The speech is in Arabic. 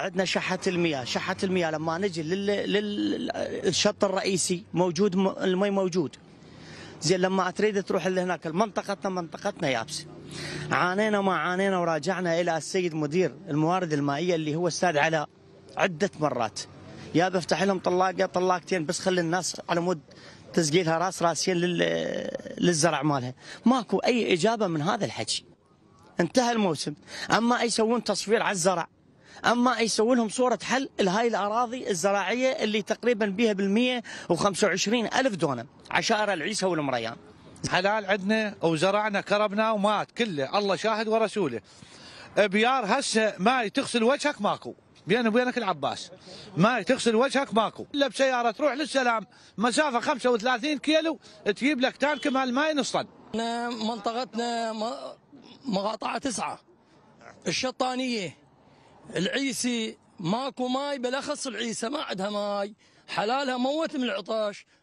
عندنا شحه المياه، شحه المياه لما نجي للشط الرئيسي موجود المي موجود. زين لما تريد تروح لهناك منطقتنا منطقتنا يابسه. عانينا ما عانينا وراجعنا الى السيد مدير الموارد المائيه اللي هو استاذ علاء عده مرات. يا بفتح لهم طلاقه طلاقتين بس خلي الناس على مود تسقيلها راس راسين للزرع مالها ماكو اي اجابه من هذا الحكي انتهى الموسم اما يسوون تصوير على الزرع اما يسوي لهم صوره حل لهاي الاراضي الزراعيه اللي تقريبا بها بال 125 الف دونم عشائر العيسى والمريان حلال عندنا وزرعنا كربنا ومات كله الله شاهد ورسوله بيار هسه ماي تغسل وجهك ماكو بيني وبينك العباس ماي تغسل وجهك ماكو الا بسياره تروح للسلام مسافه 35 كيلو تجيب لك تانك مال ماي نص طن منطقتنا مقاطعه تسعه الشطانيه العيسي ماكو ماي بالاخص العيسى ما عندها ماي حلالها موت من العطاش